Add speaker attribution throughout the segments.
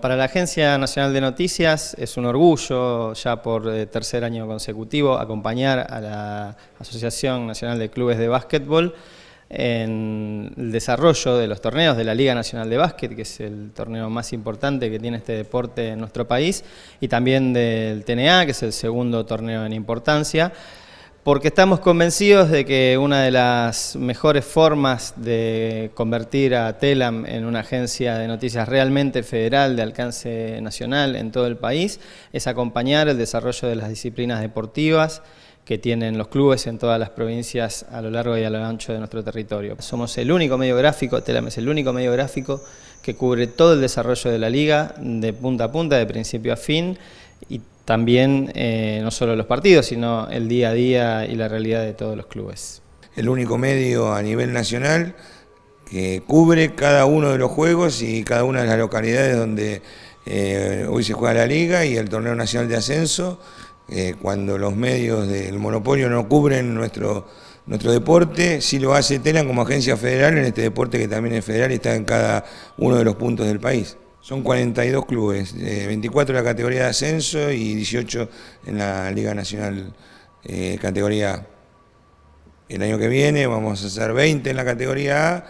Speaker 1: Para la Agencia Nacional de Noticias es un orgullo, ya por eh, tercer año consecutivo, acompañar a la Asociación Nacional de Clubes de Básquetbol en el desarrollo de los torneos de la Liga Nacional de Básquet, que es el torneo más importante que tiene este deporte en nuestro país, y también del TNA, que es el segundo torneo en importancia porque estamos convencidos de que una de las mejores formas de convertir a TELAM en una agencia de noticias realmente federal, de alcance nacional en todo el país, es acompañar el desarrollo de las disciplinas deportivas que tienen los clubes en todas las provincias a lo largo y a lo ancho de nuestro territorio. Somos el único medio gráfico, TELAM es el único medio gráfico que cubre todo el desarrollo de la liga de punta a punta, de principio a fin, y también eh, no solo los partidos, sino el día a día y la realidad de todos los clubes. El único medio a nivel nacional
Speaker 2: que cubre cada uno de los juegos y cada una de las localidades donde eh, hoy se juega la liga y el torneo nacional de ascenso, eh, cuando los medios del monopolio no cubren nuestro, nuestro deporte, sí lo hace TELAN como agencia federal en este deporte que también es federal y está en cada uno de los puntos del país. Son 42 clubes, 24 eh, en la categoría de ascenso y 18 en la Liga Nacional eh, categoría A. El año que viene vamos a hacer 20 en la categoría A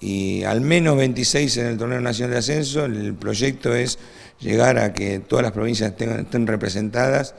Speaker 2: y al menos 26 en el torneo nacional de ascenso. El proyecto es
Speaker 1: llegar a que todas las provincias estén representadas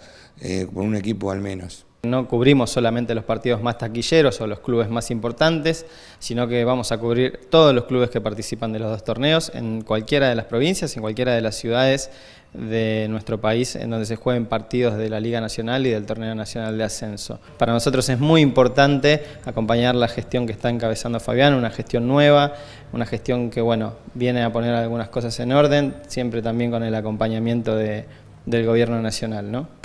Speaker 1: por eh, un equipo al menos. No cubrimos solamente los partidos más taquilleros o los clubes más importantes, sino que vamos a cubrir todos los clubes que participan de los dos torneos en cualquiera de las provincias, en cualquiera de las ciudades de nuestro país en donde se jueguen partidos de la Liga Nacional y del Torneo Nacional de Ascenso. Para nosotros es muy importante acompañar la gestión que está encabezando Fabián, una gestión nueva, una gestión que bueno, viene a poner algunas cosas en orden, siempre también con el acompañamiento del Gobierno Nacional. ¿no?